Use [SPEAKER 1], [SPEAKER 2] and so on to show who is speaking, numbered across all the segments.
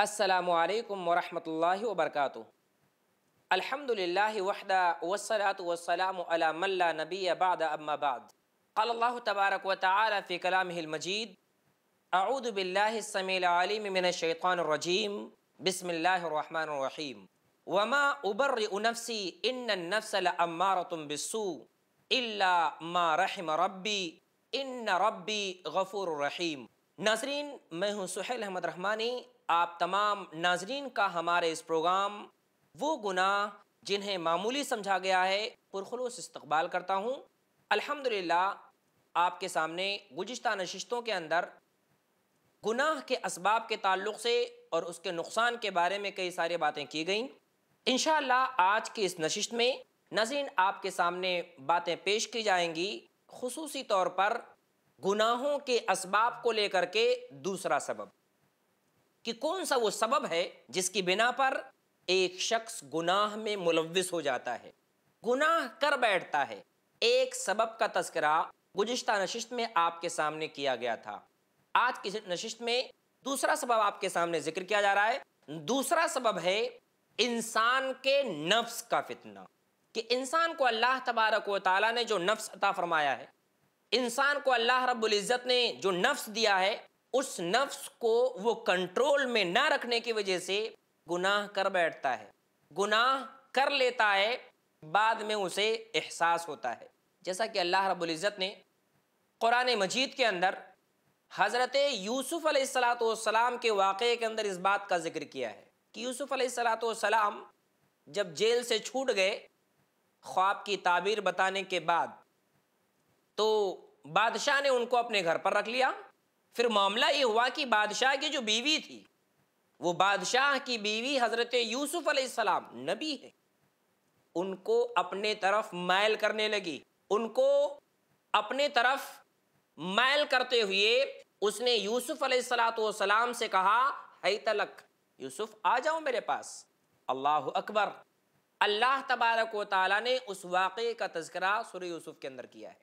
[SPEAKER 1] السلام عليكم ورحمة الله وبركاته الحمد لله وحده والصلاة والسلام على من لا نبي بعد أما بعد قال الله تبارك وتعالى في كلامه المجيد أعوذ بالله السميع العليم من الشيطان الرجيم بسم الله الرحمن الرحيم وما أبرئ نفسي إن النفس لأمارة بالسوء إلا ما رحم ربي إن ربي غفور رحيم नाजरीन मैं हूं सुहेल अहमद रहमानी आप तमाम नाजरीन का हमारे इस प्रोग्राम वो गुनाह जिन्हें मामूली समझा गया है पुरखलूस इस्तबाल करता हूँ अल्हम्दुलिल्लाह आपके सामने गुज्त नशिस्तों के अंदर गुनाह के इसबाब के ताल्लुक से और उसके नुकसान के बारे में कई सारी बातें की गई इन आज की इस नशिश में नाजरीन आपके सामने बातें पेश की जाएंगी खसूसी तौर पर गुनाहों के इसबाब को लेकर के दूसरा सबब कि कौन सा वो सबब है जिसकी बिना पर एक शख्स गुनाह में मुलविस हो जाता है गुनाह कर बैठता है एक सबब का तस्करा गुज्त नशिस्त में आपके सामने किया गया था आज की नशिस्त में दूसरा सबब आपके सामने जिक्र किया जा रहा है दूसरा सबब है इंसान के नफ्स का फितना कि इंसान को अल्लाह तबारक वाली ने जो नफ्स अता फरमाया है इंसान को अल्लाह रब्बुल इज़्ज़त ने जो नफ्स दिया है उस नफ्स को वो कंट्रोल में ना रखने की वजह से गुनाह कर बैठता है गुनाह कर लेता है बाद में उसे एहसास होता है जैसा कि अल्लाह रब्बुल इज़्ज़त ने कुरान मजीद के अंदर हज़रत यूसुफ़ अलैहिस्सलाम के वाक़े के अंदर इस बात का जिक्र किया है कि यूसुफ़ अलैहिस्सलाम जब जेल से छूट गए ख्वाब की ताबीर बताने के बाद तो बादशाह ने उनको अपने घर पर रख लिया फिर मामला ये हुआ कि बादशाह की जो बीवी थी वो बादशाह की बीवी हज़रत यूसुफ अलैहिस्सलाम नबी है उनको अपने तरफ मैल करने लगी उनको अपने तरफ मैल करते हुए उसने यूसुफ अलैहिस्सलाम से कहा है तलक यूसुफ आ जाओ मेरे पास अल्लाह अकबर अल्लाह तबारक वाली ने उस वाक़े का तस्करा सुर यूसुफ के अंदर किया है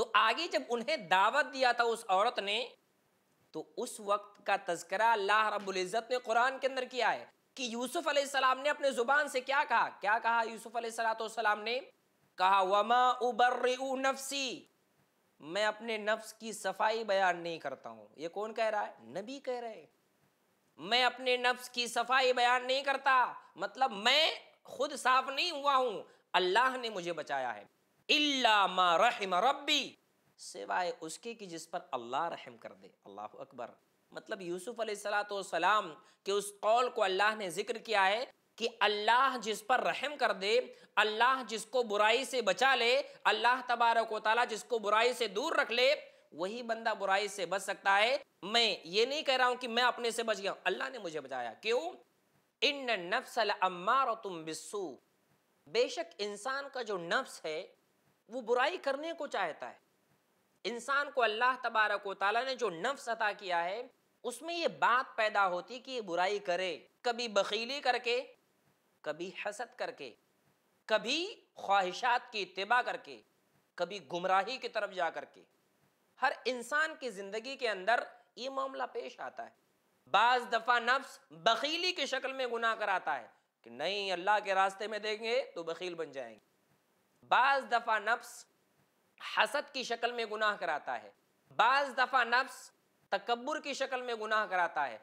[SPEAKER 1] तो आगे जब उन्हें दावत दिया था उस औरत ने तो उस वक्त का तस्करा अल्लाह इज़्ज़त ने कुरान के अंदर किया है कि यूसुफ अलैहिस्सलाम ने अपने ज़ुबान से क्या कहा क्या कहा यूसुफ अलैहिस्सलाम ने कहा वमा उबर नफसी मैं अपने नफ्स की सफाई बयान नहीं करता हूं ये कौन कह रहा है नबी कह रहे मैं अपने नफ्स की सफाई बयान नहीं करता मतलब मैं खुद साफ नहीं हुआ हूं अल्लाह ने मुझे बचाया है इल्ला रहम रब्बी सिवाय उसके कि जिस पर अल्लाह रहम कर दे अल्लाह अकबर मतलब यूसुफ सलाम के उस कौल को अल्लाह ने जिक्र किया है कि अल्लाह जिस पर रहम कर दे अल्लाह जिसको बुराई से बचा ले अल्लाह तबारक वाली जिसको बुराई से दूर रख ले वही बंदा बुराई से बच सकता है मैं ये नहीं कह रहा हूं कि मैं अपने से बच गया अल्लाह ने मुझे बचाया क्यों इन नफ्सल अम्मार तुम बिस्सू बेशक इंसान का जो नफ्स है वो बुराई करने को चाहता है इंसान को अल्लाह तबारक ताली ने जो नफ्स अता किया है उसमें ये बात पैदा होती कि ये बुराई करे कभी बखीली करके कभी हसद करके कभी ख्वाहिशात की इतबा करके कभी गुमराही की तरफ जा करके हर इंसान की ज़िंदगी के अंदर ये मामला पेश आता है बाज़ दफ़ा नफ्स बखीली की शक्ल में गुनाह कराता है कि नहीं अल्लाह के रास्ते में देंगे तो बखील बन जाएंगे बाज दफ़ा नफ्स हसद की शक्ल में गुनाह कराता है बाज दफ़ा नफ्स तकबर की शक्ल में गुनाह कराता है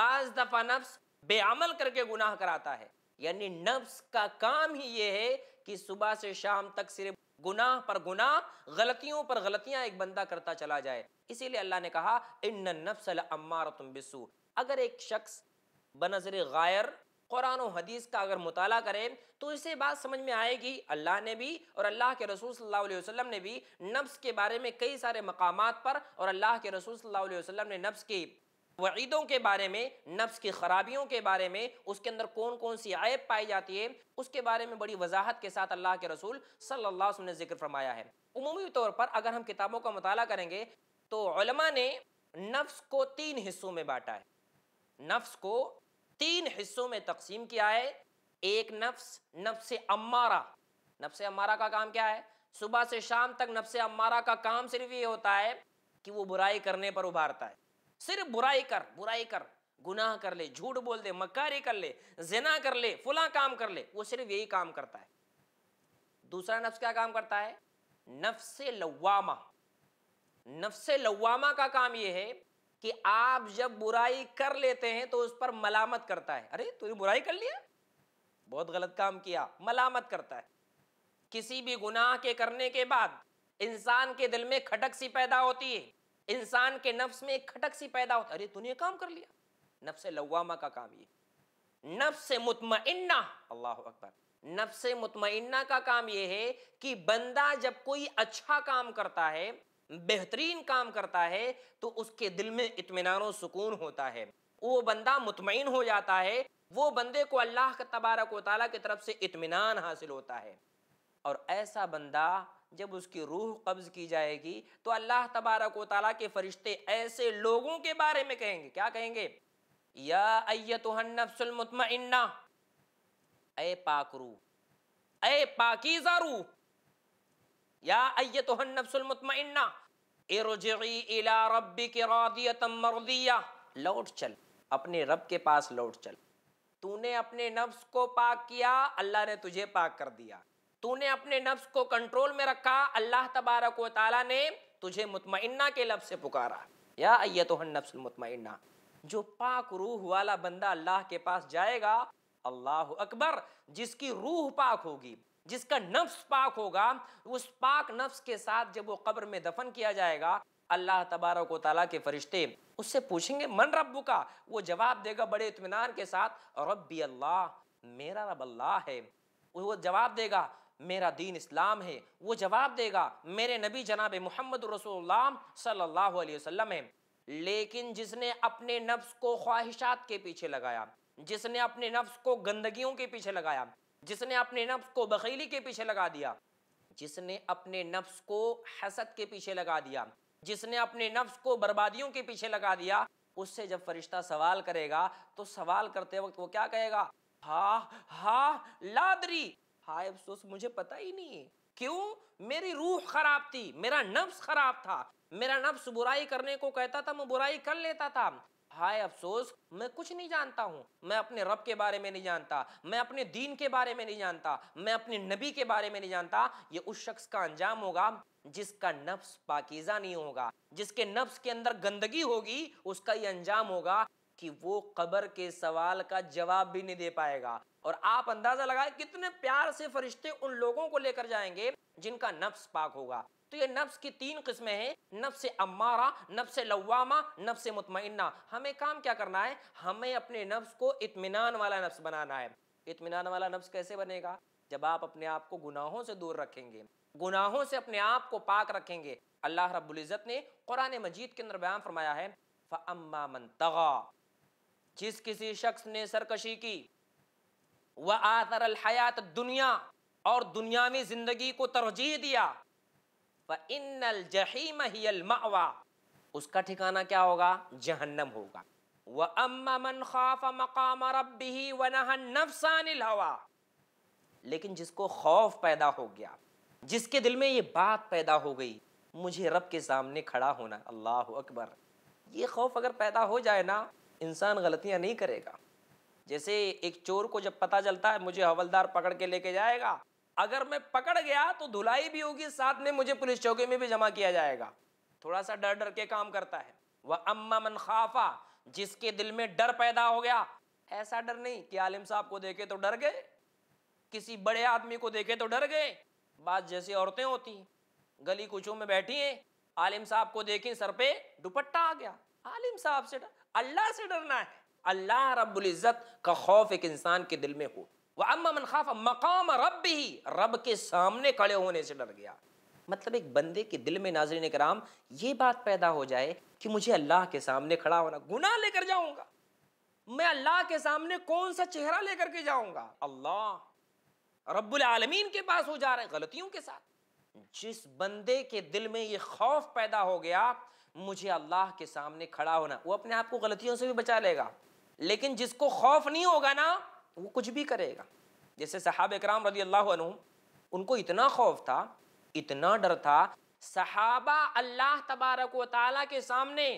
[SPEAKER 1] बाज दफ़ा नफ्स बेअमल करके गुनाह कराता है यानी नफ्स का काम ही यह है कि सुबह से शाम तक सिर्फ गुनाह पर गुनाह गलतियों पर गलतियां एक बंदा करता चला जाए इसीलिए अल्लाह ने कहा इन नफ्स तुम अगर एक शख्स बनजर गायर कुरान और हदीस का अगर मुताल करें तो इसे बात समझ में आएगी अल्लाह ने भी और अल्लाह के रसूल सल्लल्लाहु अलैहि वसल्लम ने भी नफ्स के बारे में कई सारे मकाम पर और अल्लाह के रसूल सल्लल्लाहु अलैहि वसल्लम ने नफ्स की वईदों के बारे में नफ्स की खराबियों के बारे में उसके अंदर कौन कौन सी आयब पाई जाती है उसके बारे में बड़ी वजाहत के साथ अल्लाह के रसूल सल्लल्लाहु अलैहि वसल्लम ने जिक्र फरमाया है उमूमी तौर पर अगर हम किताबों का मताल करेंगे तो ने नफ्स को तीन हिस्सों में बांटा है नफ्स को तीन हिस्सों में तकसीम किया है एक नफ्स नफ्स अम्मारा नफ्स अम्मारा का काम क्या है सुबह से शाम तक नफ्स अम्मारा का काम सिर्फ ये होता है कि वो बुराई करने पर उभारता है सिर्फ बुराई कर बुराई कर गुनाह कर ले झूठ बोल दे मकारी कर ले जिना कर ले फुला काम कर ले वो सिर्फ यही काम करता है दूसरा नफ्स क्या काम करता है नफ्स लवामा नफ्स लवामा का काम ये है कि आप जब बुराई कर लेते हैं तो उस पर मलामत करता है अरे तूने बुराई कर लिया बहुत गलत काम किया मलामत करता है किसी भी गुनाह के करने के बाद इंसान के दिल में खटक सी पैदा होती है इंसान के नफ्स में एक खटक सी पैदा होती है अरे तूने काम कर लिया नफ्स लवामा का काम ये नफ्स मुतमइन्ना अल्लाह अकबर नफ्स मुतमइन्ना का काम यह है कि बंदा जब कोई अच्छा काम करता है बेहतरीन काम करता है तो उसके दिल में इतमान सुकून होता है वो बंदा मुतमिन हो जाता है वो बंदे को अल्लाह का तबारक वाली की तरफ से इतमान हासिल होता है और ऐसा बंदा जब उसकी रूह कब्ज़ की जाएगी तो अल्लाह तबारक वाली के फरिश्ते ऐसे लोगों के बारे में कहेंगे क्या कहेंगे या अयतुहन्नफसलमतमन्ना ए पाक रूह ए पाकिजा रूह या अयतुहन्नफसलमतमन्ना लौट चल अपने रब के पास लौट चल तूने अपने नफ्स को पाक किया अल्लाह ने तुझे पाक कर दिया तूने अपने नफ्स को कंट्रोल में रखा अल्लाह तबारक व ताली ने तुझे मुतमन्ना के लफ्ज़ से पुकारा या अयत तो नफ्समतमन्ना जो पाक रूह वाला बंदा अल्लाह के पास जाएगा अल्लाह अकबर जिसकी रूह पाक होगी जिसका नफ्स पाक होगा उस पाक नफ्स के साथ जब वो कब्र में दफन किया जाएगा अल्लाह तबारक ताली के फरिश्ते उससे पूछेंगे मन रब का वो जवाब देगा बड़े इतमान के साथ रब्बी अल्लाह मेरा रब अल्लाह है वो जवाब देगा मेरा दीन इस्लाम है वो जवाब देगा मेरे नबी जनाब मोहम्मद रसोल्लाम सल्लल्लाहु अलैहि वसल्लम है लेकिन जिसने अपने नफ्स को ख्वाहिशात के पीछे लगाया जिसने अपने नफ्स को गंदगियों के पीछे लगाया जिसने अपने नफ्स को बखीली के पीछे लगा दिया जिसने अपने नफ्स को हसद के पीछे लगा दिया जिसने अपने नफ्स को बर्बादियों के पीछे लगा दिया उससे जब फरिश्ता सवाल करेगा तो सवाल करते वक्त वो क्या कहेगा हा हा लादरी हाय अफसोस मुझे पता ही नहीं क्यों मेरी रूह खराब थी मेरा नफ्स खराब था मेरा नफ्स बुराई करने को कहता था मैं बुराई कर लेता था हाय अफसोस मैं कुछ नहीं जानता हूँ मैं अपने रब के बारे में नहीं जानता मैं अपने दीन के बारे में नहीं जानता मैं अपने नबी के बारे में नहीं जानता ये उस शख्स का अंजाम होगा जिसका नफ्स पाकिजा नहीं होगा जिसके नफ्स के अंदर गंदगी होगी उसका ये अंजाम होगा कि वो कबर के सवाल का जवाब भी नहीं दे पाएगा और आप अंदाजा लगाए कितने प्यार से फरिश्ते उन लोगों को लेकर जाएंगे जिनका नफ्स पाक होगा तो ये नफ्स की तीन किस्में हैं नफ्स अम्मारा नफ्स लवामा नफ्स मुतमना हमें काम क्या करना है हमें अपने नफ्स को इतमान वाला नफ्स बनाना है इतमान वाला नफ्स कैसे बनेगा जब आप अपने आप को गुनाहों से दूर रखेंगे गुनाहों से अपने आप को पाक रखेंगे अल्लाह रब्ज़त ने कुरान मजीद के अंदर बयान फरमाया है मन तगा जिस किसी शख्स ने सरकशी की वह आतर हयात दुनिया और दुनियावी ज़िंदगी को तरजीह दिया जहीम मावा उसका ठिकाना क्या होगा जहन्नम होगा वह अम्मा मन खाफ मकाम हवा लेकिन जिसको खौफ पैदा हो गया जिसके दिल में ये बात पैदा हो गई मुझे रब के सामने खड़ा होना अल्लाह अकबर ये खौफ अगर पैदा हो जाए ना इंसान गलतियाँ नहीं करेगा जैसे एक चोर को जब पता चलता है मुझे हवलदार पकड़ के लेके जाएगा अगर मैं पकड़ गया तो धुलाई भी होगी साथ में मुझे पुलिस चौकी में भी जमा किया जाएगा थोड़ा सा डर डर के काम करता है वह अम्मा मन खाफा जिसके दिल में डर पैदा हो गया ऐसा डर नहीं कि आलिम साहब को देखे तो डर गए किसी बड़े आदमी को देखे तो डर गए बात जैसी औरतें होती गली कुचों में बैठी हैं आलिम साहब को देखें सर पे दुपट्टा आ गया आलिम साहब से डर अल्लाह से डरना है अल्लाह रब्बुल इज़्ज़त का खौफ एक इंसान के दिल में हो वह अम्मा मन खाफ मकाम रब ही रब के सामने खड़े होने से डर गया मतलब एक बंदे के दिल में नाजरीन कराम ये बात पैदा हो जाए कि मुझे अल्लाह के सामने खड़ा होना गुना लेकर जाऊंगा मैं अल्लाह के सामने कौन सा चेहरा लेकर के जाऊंगा अल्लाह रब्बुल आलमीन के पास हो जा रहे गलतियों के साथ जिस बंदे के दिल में ये खौफ पैदा हो गया मुझे अल्लाह के सामने खड़ा होना वो अपने आप को गलतियों से भी बचा लेगा लेकिन जिसको खौफ नहीं होगा ना तो वो कुछ भी करेगा जैसे सहाब इकराम रजी अल्लाह उनको इतना खौफ था इतना डर था सहाबा अल्लाह तबारक वाली के सामने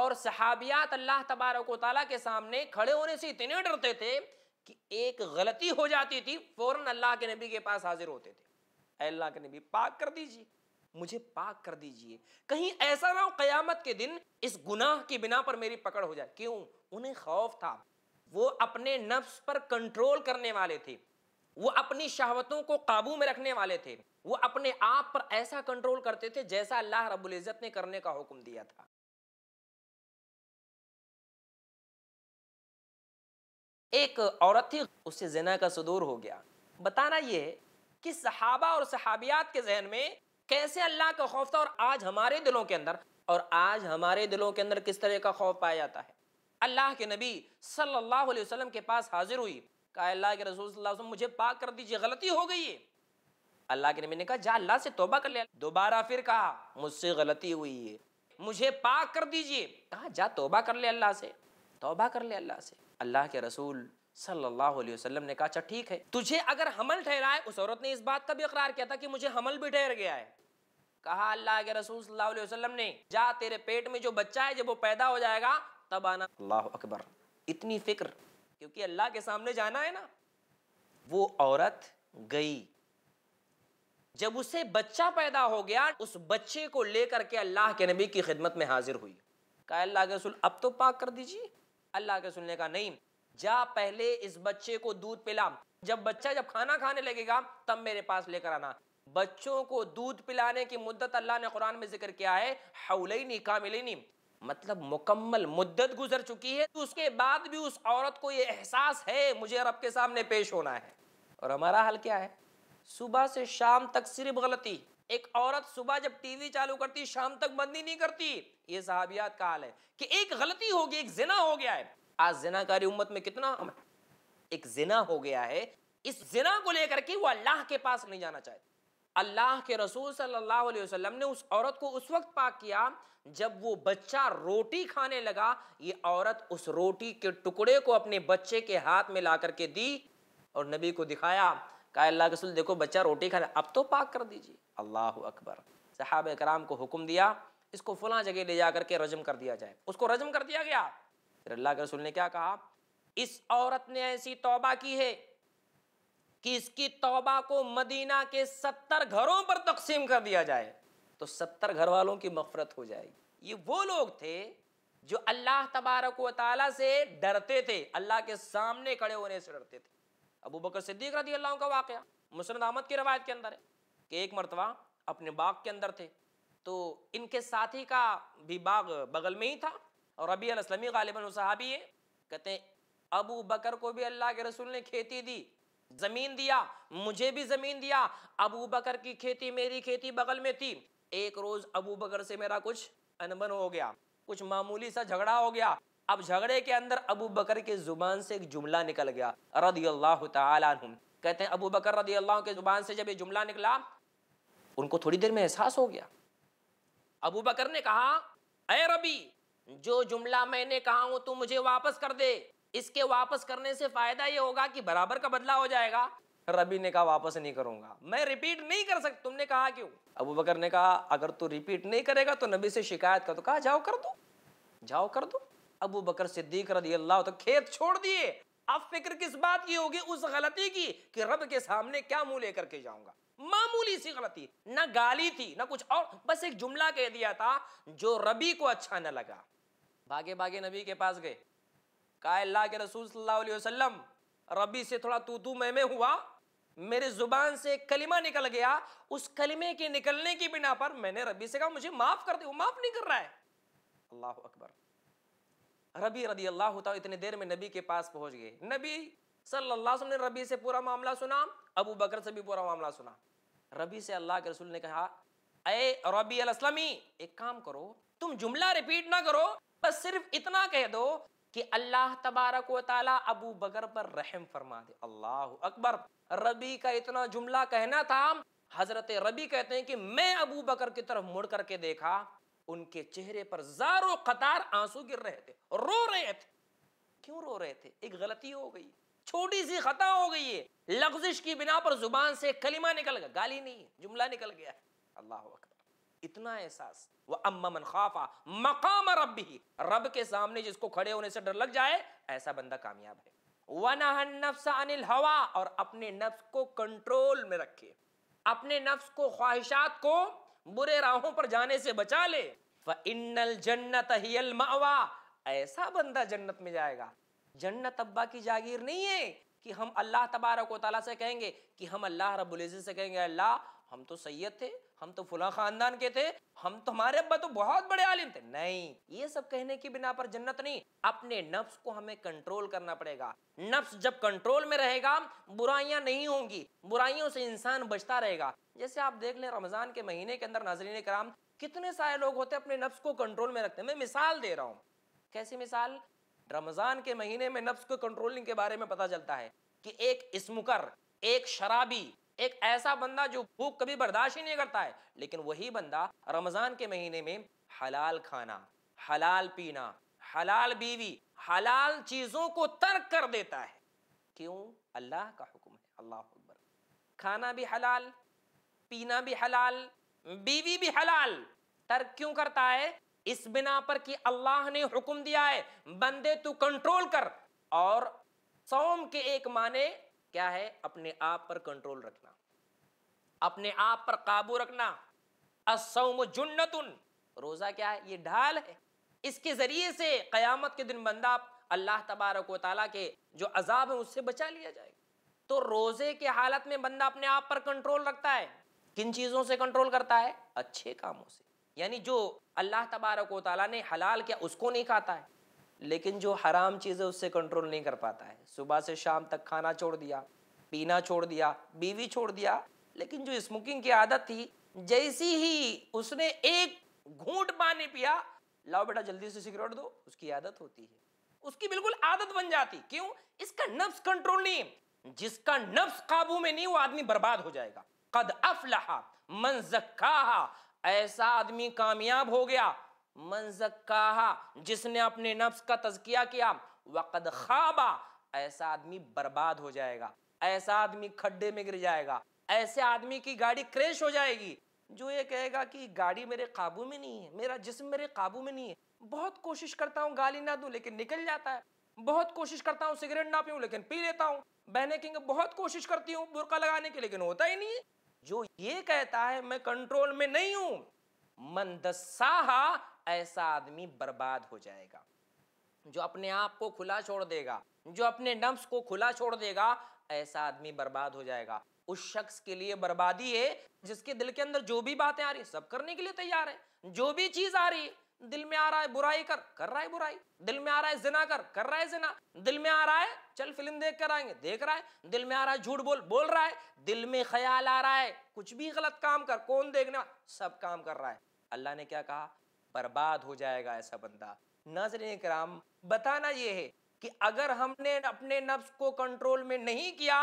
[SPEAKER 1] और सहाबियात अल्लाह तबारक वाली के सामने खड़े होने से इतने डरते थे कि एक गलती हो जाती थी फ़ौरन अल्लाह के नबी के पास हाजिर होते थे अल्लाह के नबी पाक कर दीजिए मुझे पाक कर दीजिए कहीं ऐसा ना हो कयामत के दिन इस गुनाह के बिना पर मेरी पकड़ हो जाए क्यों उन्हें खौफ था वो अपने नफ्स पर कंट्रोल करने वाले थे वो अपनी शहावतों को काबू में रखने वाले थे वो अपने आप पर ऐसा कंट्रोल करते थे जैसा अल्लाह रब्बुल इज़्ज़त ने करने का हुक्म दिया था एक औरत थी उससे जिना का सदूर हो गया बताना यह कि सहाबा और सहाबियात के जहन में कैसे अल्लाह का खौफ था और आज हमारे दिलों के अंदर और आज हमारे दिलों के अंदर किस तरह का खौफ पाया जाता है अल्लाह के नबी सल्लल्लाहु अलैहि वसल्लम के पास हाजिर हुई कहा अल्लाह के रसूल सल्लल्लाहु अलैहि वसल्लम मुझे पाक कर दीजिए गलती हो गई है अल्लाह के नबी ने कहा जा अल्लाह से तोबा कर ले दोबारा फिर कहा मुझसे गलती हुई है मुझे पाक कर दीजिए कहा जा तोबा कर ले अल्लाह से तोबा कर ले अल्लाह से अल्लाह के रसूल सल्लल्लाहु अलैहि वसल्लम ने कहा अच्छा, ठीक है तुझे अगर हमल ठहरा है उस औरत ने इस बात का भी इकरार किया था कि मुझे हमल भी ठहर गया है कहा अल्लाह के रसूल सल्लल्लाहु अलैहि वसल्लम ने जा तेरे पेट में जो बच्चा है जब वो पैदा हो जाएगा तब आना अल्लाह अकबर इतनी फिक्र क्योंकि अल्लाह के सामने जाना है ना वो औरत गई जब उसे बच्चा पैदा हो गया उस बच्चे को लेकर के अल्लाह के नबी की खिदमत में हाजिर हुई कहा अल्लाह के रसुल अब तो पाक कर दीजिए अल्लाह के रसुल ने कहा नहीं जा पहले इस बच्चे को दूध पिला जब बच्चा जब खाना खाने लगेगा तब मेरे पास लेकर आना बच्चों को दूध पिलाने की मुद्दत अल्लाह ने कुरान में जिक्र किया है हौलई नहीं कामिल नहीं मतलब मुकम्मल मुद्दत गुजर चुकी है तो उसके बाद भी उस औरत को ये एहसास है मुझे रब के सामने पेश होना है और हमारा हाल क्या है सुबह से शाम तक सिर्फ गलती एक औरत सुबह जब टीवी चालू करती शाम तक बंदी नहीं करती ये साहबियात का हाल है कि एक गलती होगी एक जिना हो गया है आज जिनाकारी उम्मत में कितना हम एक जिना हो गया है इस जिना को लेकर के वो अल्लाह के पास नहीं जाना चाहते अल्लाह के रसूल सल्लल्लाहु अलैहि वसल्लम ने उस औरत को उस वक्त पाक किया जब वो बच्चा रोटी खाने लगा ये औरत उस रोटी के टुकड़े को अपने बच्चे के हाथ में ला करके दी और नबी को दिखाया कहा अल्लाह रसूल देखो बच्चा रोटी खाने अब तो पाक कर दीजिए अल्लाह अकबर साहब कराम को हुक्म दिया इसको फला जगह ले जा करके रजम कर दिया जाए उसको रजम कर दिया गया फिर अल्लाह के रसूल ने क्या कहा इस औरत ने ऐसी तौबा की है कि इसकी तौबा को मदीना के सत्तर घरों पर तकसीम कर दिया जाए तो सत्तर घर वालों की मफरत हो जाएगी ये वो लोग थे जो अल्लाह तबारक वाली से डरते थे अल्लाह के सामने खड़े होने से डरते थे अबू बकर सिद्दीक रदी अल्लाह का वाक़ मुसरद अहमद की रवायत के अंदर है कि एक मरतबा अपने बाग के अंदर थे तो इनके साथी का भी बाग बगल में ही था और रबी अलस्लमी गालिबन साहबी है कहते हैं अबू बकर को भी अल्लाह के रसूल ने खेती दी जमीन दिया मुझे भी जमीन दिया अबू बकर की खेती मेरी खेती बगल में थी एक रोज अबू बकर से मेरा कुछ अनबन हो गया कुछ मामूली सा झगड़ा हो गया अब झगड़े के अंदर अबू बकर के जुबान से एक जुमला निकल गया रदी अल्लाह कहते हैं अबू बकर रदी अल्लाह के जुबान से जब ये जुमला निकला उनको थोड़ी देर में एहसास हो गया अबू बकर ने कहा अरे रबी जो जुमला मैंने कहा हूं तू मुझे वापस कर दे इसके वापस करने से फायदा ये होगा कि बराबर का बदला हो जाएगा रबी ने कहा वापस नहीं करूंगा मैं रिपीट नहीं कर सकता तुमने कहा क्यों अबू बकर ने कहा अगर तू रिपीट नहीं करेगा तो नबी से शिकायत कर तो कहा जाओ कर दो जाओ कर दो अबू बकर सिद्दीक रजी अल्लाह तो खेत छोड़ दिए अब फिक्र किस बात की होगी उस गलती की कि रब के सामने क्या मुंह लेकर के जाऊंगा मामूली सी गलती ना गाली थी ना कुछ और बस एक जुमला कह दिया था जो रबी को अच्छा ना लगा भागे भागे नबी के पास गए कहा अल्लाह के रसूल सल्लल्लाहु अलैहि वसल्लम रबी से थोड़ा तू तू मैं हुआ मेरे जुबान से एक कलिमा निकल गया उस कलिमे के निकलने की बिना पर मैंने रबी से कहा मुझे माफ कर दे वो माफ नहीं कर रहा है अल्लाह अकबर रबी रदी अल्लाह होता इतने देर में नबी के पास पहुंच गए नबी सल्लल्लाहु अलैहि वसल्लम ने रबी से पूरा मामला सुना अबू बकर से भी पूरा मामला सुना रबी से अल्लाह के रसूल ने कहा अय रबी अलस्लमी एक काम करो तुम जुमला रिपीट ना करो बस सिर्फ इतना कह दो कि अल्लाह तबारक ताला अबू बकर पर रहम फरमा दे अल्लाह अकबर रबी का इतना जुमला कहना था हजरत रबी कहते हैं कि मैं अबू बकर की तरफ मुड़ करके देखा उनके चेहरे पर जारो कतार आंसू गिर रहे थे रो रहे थे क्यों रो रहे थे एक गलती हो गई छोटी सी खता हो गई है लफ्जिश की बिना पर जुबान से कलिमा निकल गया गाली नहीं है जुमला निकल गया अल्लाह अकबर इतना एहसास वह अम्मा मन खाफा मकाम रब ही रब के सामने जिसको खड़े होने से डर लग जाए ऐसा बंदा कामयाब है वनहन नफ्स अनिल हवा और अपने नफ्स को कंट्रोल में रखे अपने नफ्स को ख्वाहिशात को बुरे राहों पर जाने से बचा ले इन्नल जन्नत हियल मावा ऐसा बंदा जन्नत में जाएगा जन्नत अब्बा की जागीर नहीं है कि हम अल्लाह तबारक वाली से कहेंगे कि हम अल्लाह रबुल्ज़त से कहेंगे अल्लाह हम तो सैयद थे हम तो फुला खानदान के थे हम तो हमारे अब्बा तो बहुत बड़े आलिम थे नहीं ये सब कहने की बिना पर जन्नत नहीं अपने नफ्स को हमें कंट्रोल करना पड़ेगा नफ्स जब कंट्रोल में रहेगा बुराइयां नहीं होंगी बुराइयों से इंसान बचता रहेगा जैसे आप देख लें रमजान के महीने के अंदर नाजरीन कराम कितने सारे लोग होते अपने नफ्स को कंट्रोल में रखते मैं मिसाल दे रहा हूँ कैसी मिसाल रमजान के महीने में नफ्स को कंट्रोलिंग के बारे में पता चलता है कि एक स्मुकर एक शराबी एक ऐसा बंदा जो भूख कभी बर्दाश्त ही नहीं करता है लेकिन वही बंदा रमज़ान के महीने में हलाल खाना हलाल पीना हलाल बीवी हलाल चीज़ों को तर्क कर देता है क्यों अल्लाह का हुक्म है अल्लाह अकबर खाना भी हलाल पीना भी हलाल बीवी भी हलाल तर्क क्यों करता है इस बिना पर कि अल्लाह ने हुक्म दिया है बंदे तू कंट्रोल कर और सौम के एक माने क्या है अपने आप पर कंट्रोल रखना अपने आप पर काबू रखना असौम जुन्नतुन रोज़ा क्या है ये ढाल है इसके ज़रिए से क़यामत के दिन बंदा अल्लाह तबारक वाली के जो अजाब है उससे बचा लिया जाएगा तो रोज़े के हालत में बंदा अपने आप पर कंट्रोल रखता है किन चीज़ों से कंट्रोल करता है अच्छे कामों से यानी जो अल्लाह तबारक वाली ने हलाल किया उसको नहीं खाता है लेकिन जो हराम चीज़ है उससे कंट्रोल नहीं कर पाता है सुबह से शाम तक खाना छोड़ दिया पीना छोड़ दिया बीवी छोड़ दिया लेकिन जो स्मोकिंग की आदत थी जैसी ही उसने एक घूंट पानी पिया लाओ बेटा जल्दी से सिगरेट दो उसकी आदत होती है उसकी बिल्कुल आदत बन जाती क्यों इसका नफ्स कंट्रोल नहीं जिसका नफ्स काबू में नहीं वो आदमी बर्बाद हो जाएगा कद अफलाहा मन जक्काहा ऐसा आदमी कामयाब हो गया मनजकाहा जिसने अपने नफ्स का तजकिया किया वक़द खाबा ऐसा आदमी बर्बाद हो जाएगा ऐसा आदमी खड्डे में गिर जाएगा ऐसे आदमी की गाड़ी क्रैश हो जाएगी जो ये कहेगा कि गाड़ी मेरे काबू में नहीं है मेरा जिस्म मेरे काबू में नहीं है बहुत कोशिश करता हूँ गाली ना दूं लेकिन निकल जाता है बहुत कोशिश करता हूँ सिगरेट ना पीऊँ लेकिन पी लेता हूँ बहने कहेंगे बहुत कोशिश करती हूँ बुरका लगाने की लेकिन होता ही नहीं जो ये कहता है मैं कंट्रोल में नहीं हूँ मंदसाहा ऐसा आदमी बर्बाद हो जाएगा जो अपने आप को खुला छोड़ देगा जो अपने नफ्स को खुला छोड़ देगा ऐसा आदमी बर्बाद हो जाएगा उस शख्स के लिए बर्बादी है जिसके दिल के अंदर जो भी बातें आ रही सब करने के लिए तैयार है जो भी चीज आ रही दिल में आ रहा है बुराई कर कर रहा है बुराई दिल में आ रहा है जिना कर कर रहा है जिना दिल में आ रहा है चल फिल्म देख कर आएंगे देख रहा है दिल में आ रहा है झूठ बोल बोल रहा है दिल में ख्याल आ रहा है कुछ भी गलत काम कर कौन देखने सब काम कर रहा है अल्लाह ने क्या कहा बर्बाद हो जाएगा ऐसा बंदा नाजरन कराम बताना यह है कि अगर हमने अपने नफ्स को कंट्रोल में नहीं किया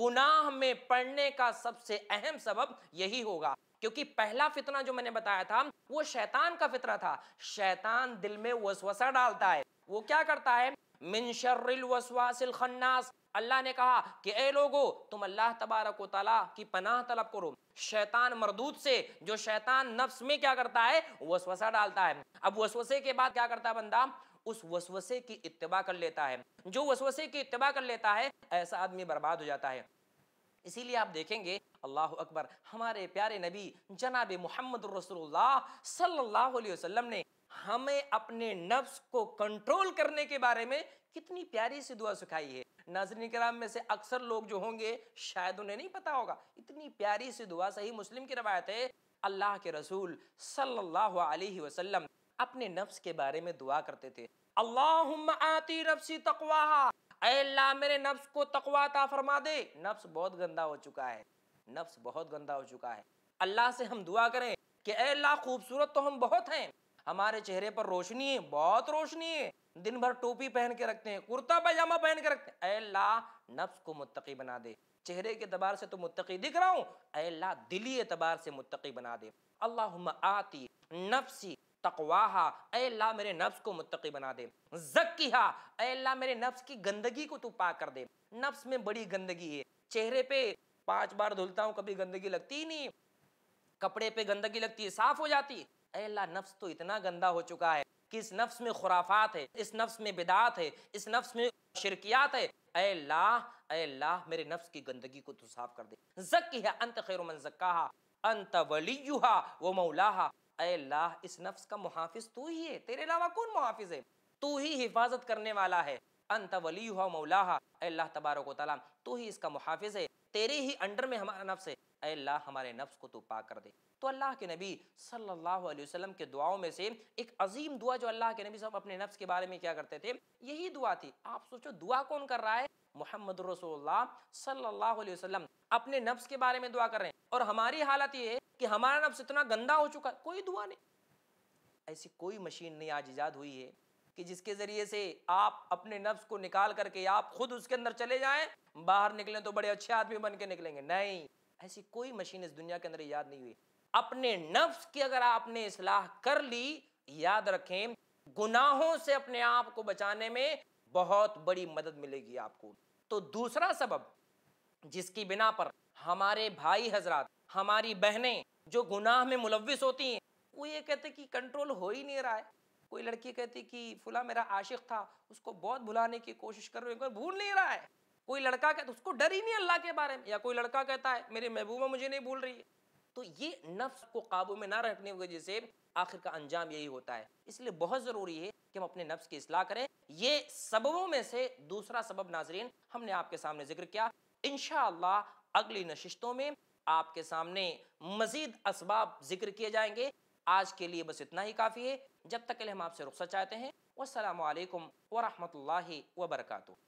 [SPEAKER 1] गुनाह में पड़ने का सबसे अहम सबब यही होगा क्योंकि पहला फितना जो मैंने बताया था वो शैतान का फितना था शैतान दिल में वसवसा डालता है वो क्या करता है मिन शर्रिल वसवासिल खन्नास अल्लाह ने कहा कि ए लोगो तुम अल्लाह तबारक ताला की पनाह तलब करो शैतान मरदूद से जो शैतान नफ्स में क्या करता है वसवसा डालता है अब वसवसे के बाद क्या करता है बंदा उस वसवसे की इतबा कर लेता है जो वसवसे की इतबा कर लेता है ऐसा आदमी बर्बाद हो जाता है इसीलिए आप देखेंगे अल्लाह अकबर हमारे प्यारे नबी जनाब मोहम्मद रसोल्ला सल्लल्लाहु अलैहि वसल्लम ने हमें अपने नफ्स को कंट्रोल करने के बारे में कितनी प्यारी सी दुआ सिखाई है नाजरीन कराम में से अक्सर लोग जो होंगे शायद उन्हें नहीं पता होगा इतनी प्यारी सी दुआ सही मुस्लिम की रवायत है अल्लाह के रसूल सल्लल्लाहु अलैहि वसल्लम अपने नफ्स के बारे में दुआ करते थे आती रफ्सी तकवाहा अल्लाह मेरे नफ्स को तकवा ता फरमा दे नफ्स बहुत गंदा हो चुका है नफ्स बहुत गंदा हो चुका है अल्लाह से हम दुआ करें कि अल्लाह खूबसूरत तो हम बहुत हैं हमारे चेहरे पर रोशनी है बहुत रोशनी है दिन भर टोपी पहन के रखते हैं कुर्ता पैजामा पहन के रखते हैं अल्लाह नफ्स को मुत्तकी बना दे चेहरे के तबार से तो मुत्तकी दिख रहा हूँ अल्लाह दिली एतबार से मुत्तकी बना दे अल्लाह आती नफ्सी तकवाहा अल्लाह मेरे नफ्स को मुत्तकी बना दे जक्कीहा अल्लाह मेरे नफ्स की गंदगी को तू पाक कर दे नफ्स में बड़ी गंदगी है चेहरे पे पांच बार धुलता हूँ कभी गंदगी लगती ही नहीं कपड़े पे गंदगी लगती है साफ हो जाती अल्लाह नफ्स तो इतना गंदा हो चुका है कि इस नफ्स में खुराफात है इस नफ्स में बिदात है इस नफ्स में शिरकियात है अल्लाह अल्लाह मेरे नफ्स की गंदगी को तो साफ कर दे जक्की है अंत खैर जक्काहा अंत वलीहा व मौलाहा अल्लाह इस नफ्स का मुहाफिज तू ही है तेरे अलावा कौन मुहाफिज है तू ही हिफाजत करने वाला है अंत वली मौलाहा अल्लाह तबारक तला तू ही इसका मुहाफिज है तेरे ही अंडर में हमारा नफ्स है अल्लाह हमारे नफ्स को तू पा कर दे तो अल्लाह के नबी सल्लल्लाहु अलैहि वसल्लम के दुआओं में से एक अजीम दुआ जो अल्लाह के नबी साहब अपने नफ्स के बारे में क्या करते थे यही दुआ थी आप सोचो दुआ कौन कर रहा है मोहम्मद सल्लल्लाहु अलैहि वसल्लम अपने नफ्स के बारे में दुआ कर रहे हैं और हमारी हालत ये है कि हमारा नफ्स इतना गंदा हो चुका है कोई दुआ नहीं ऐसी कोई मशीन नहीं आज ईजाद हुई है कि जिसके ज़रिए से आप अपने नफ्स को निकाल करके आप खुद उसके अंदर चले जाएं बाहर निकलें तो बड़े अच्छे आदमी बन के निकलेंगे नहीं ऐसी कोई मशीन इस दुनिया के अंदर याद नहीं हुई अपने नफ्स की अगर आपने इसलाह कर ली याद रखें गुनाहों से अपने आप को बचाने में बहुत बड़ी मदद मिलेगी आपको तो दूसरा सबब जिसकी बिना पर हमारे भाई हजरात हमारी बहनें जो गुनाह में मुलविस होती हैं वो ये कहते कि कंट्रोल हो ही नहीं रहा है कोई लड़की कहती कि फुला मेरा आशिक था उसको बहुत भुलाने की कोशिश कर रही है भूल नहीं रहा है कोई लड़का कहता तो उसको डर ही नहीं अल्लाह के बारे में या कोई लड़का कहता है मेरे महबूबा मुझे नहीं भूल रही है तो ये नफ्स को काबू में ना रखने की वजह से आखिर का अंजाम यही होता है इसलिए बहुत ज़रूरी है कि हम अपने नफ्स की असलाह करें ये सबबों में से दूसरा सबब नाजरीन हमने आपके सामने जिक्र किया इन अगली नशितों में आपके सामने मजीद इसबाब जिक्र किए जाएंगे आज के लिए बस इतना ही काफ़ी है जब तक के लिए हम आपसे रुख्सत चाहते हैं वालकम वरहमल वर्का